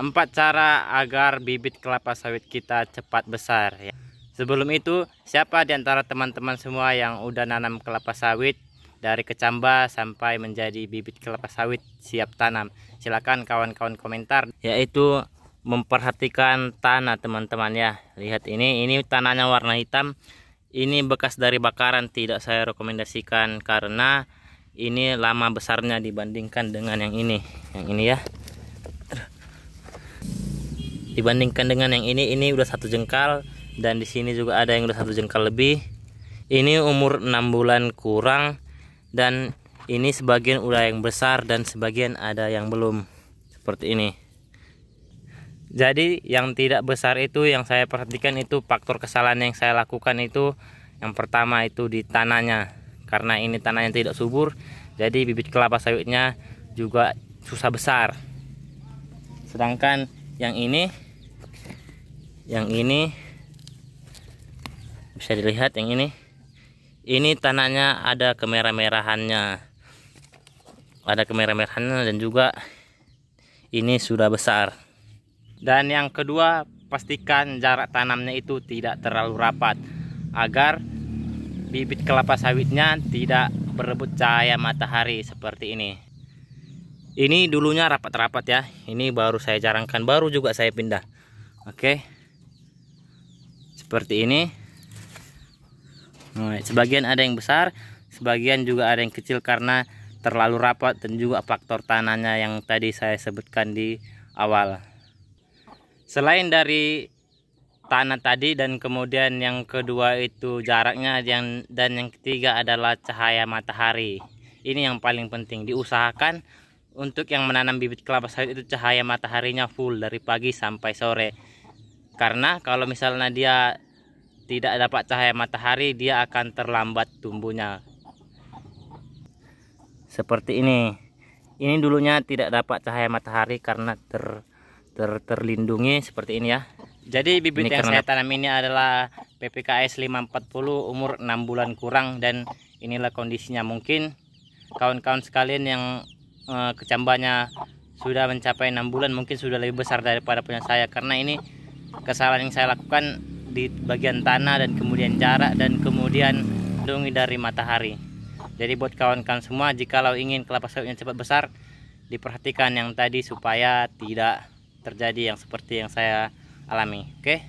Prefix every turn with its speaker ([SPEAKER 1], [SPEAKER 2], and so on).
[SPEAKER 1] Empat cara agar bibit kelapa sawit kita cepat besar ya. Sebelum itu, siapa di antara teman-teman semua yang udah nanam kelapa sawit dari kecambah sampai menjadi bibit kelapa sawit siap tanam? Silakan kawan-kawan komentar yaitu memperhatikan tanah teman-teman ya. Lihat ini, ini tanahnya warna hitam. Ini bekas dari bakaran tidak saya rekomendasikan karena ini lama besarnya dibandingkan dengan yang ini. Yang ini ya dibandingkan dengan yang ini ini udah satu jengkal dan di sini juga ada yang udah satu jengkal lebih ini umur enam bulan kurang dan ini sebagian udah yang besar dan sebagian ada yang belum seperti ini jadi yang tidak besar itu yang saya perhatikan itu faktor kesalahan yang saya lakukan itu yang pertama itu di tanahnya karena ini tanah yang tidak subur jadi bibit kelapa sawitnya juga susah besar sedangkan yang ini yang ini bisa dilihat yang ini ini tanahnya ada kemerah-merahannya ada kemerah-merahannya dan juga ini sudah besar dan yang kedua pastikan jarak tanamnya itu tidak terlalu rapat agar bibit kelapa sawitnya tidak berebut cahaya matahari seperti ini ini dulunya rapat-rapat ya ini baru saya jarangkan baru juga saya pindah oke seperti ini nah, sebagian ada yang besar sebagian juga ada yang kecil karena terlalu rapat dan juga faktor tanahnya yang tadi saya sebutkan di awal selain dari tanah tadi dan kemudian yang kedua itu jaraknya yang dan yang ketiga adalah cahaya matahari ini yang paling penting diusahakan untuk yang menanam bibit kelapa sawit itu cahaya mataharinya full dari pagi sampai sore karena kalau misalnya dia tidak dapat cahaya matahari dia akan terlambat tumbuhnya seperti ini ini dulunya tidak dapat cahaya matahari karena ter, ter terlindungi seperti ini ya jadi bibit ini yang saya tanam ini adalah PPKS 540 umur 6 bulan kurang dan inilah kondisinya mungkin kawan-kawan sekalian yang Eh, kecambahnya sudah mencapai enam bulan mungkin sudah lebih besar daripada punya saya karena ini kesalahan yang saya lakukan di bagian tanah dan kemudian jarak dan kemudian lindungi dari matahari jadi buat kawan-kawan semua jikalau ingin kelapa sawitnya cepat besar diperhatikan yang tadi supaya tidak terjadi yang seperti yang saya alami oke okay?